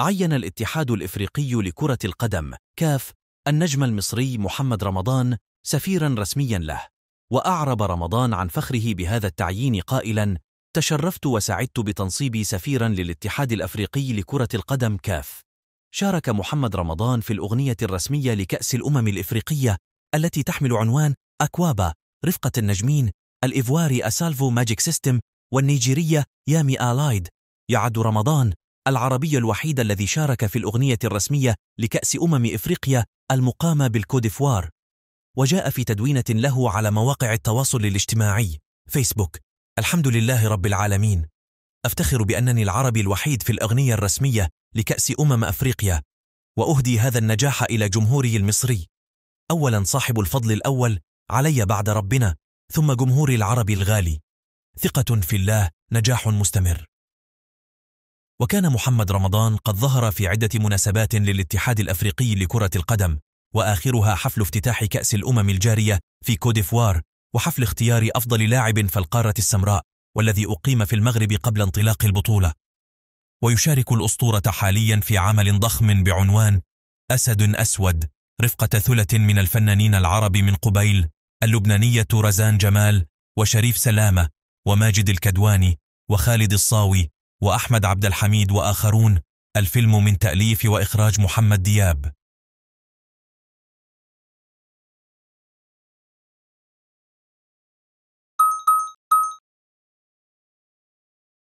عين الاتحاد الإفريقي لكرة القدم كاف النجم المصري محمد رمضان سفيرا رسميا له وأعرب رمضان عن فخره بهذا التعيين قائلا تشرفت وسعدت بتنصيبي سفيرا للاتحاد الأفريقي لكرة القدم كاف شارك محمد رمضان في الأغنية الرسمية لكأس الأمم الإفريقية التي تحمل عنوان أكوابا رفقة النجمين الإيفواري أسالفو ماجيك سيستم والنيجيرية يامي آلايد يعد رمضان العربي الوحيد الذي شارك في الأغنية الرسمية لكأس أمم إفريقيا المقامة بالكوديفوار وجاء في تدوينة له على مواقع التواصل الاجتماعي فيسبوك الحمد لله رب العالمين أفتخر بأنني العربي الوحيد في الأغنية الرسمية لكأس أمم أفريقيا وأهدي هذا النجاح إلى جمهوري المصري أولا صاحب الفضل الأول علي بعد ربنا ثم جمهوري العربي الغالي ثقة في الله نجاح مستمر وكان محمد رمضان قد ظهر في عدة مناسبات للاتحاد الأفريقي لكرة القدم وآخرها حفل افتتاح كأس الأمم الجارية في كوديفوار وحفل اختيار أفضل لاعب في القارة السمراء والذي أقيم في المغرب قبل انطلاق البطولة ويشارك الأسطورة حاليا في عمل ضخم بعنوان أسد أسود رفقة ثلة من الفنانين العرب من قبيل اللبنانية رزان جمال وشريف سلامة وماجد الكدواني وخالد الصاوي وأحمد عبد الحميد وآخرون الفيلم من تأليف وإخراج محمد دياب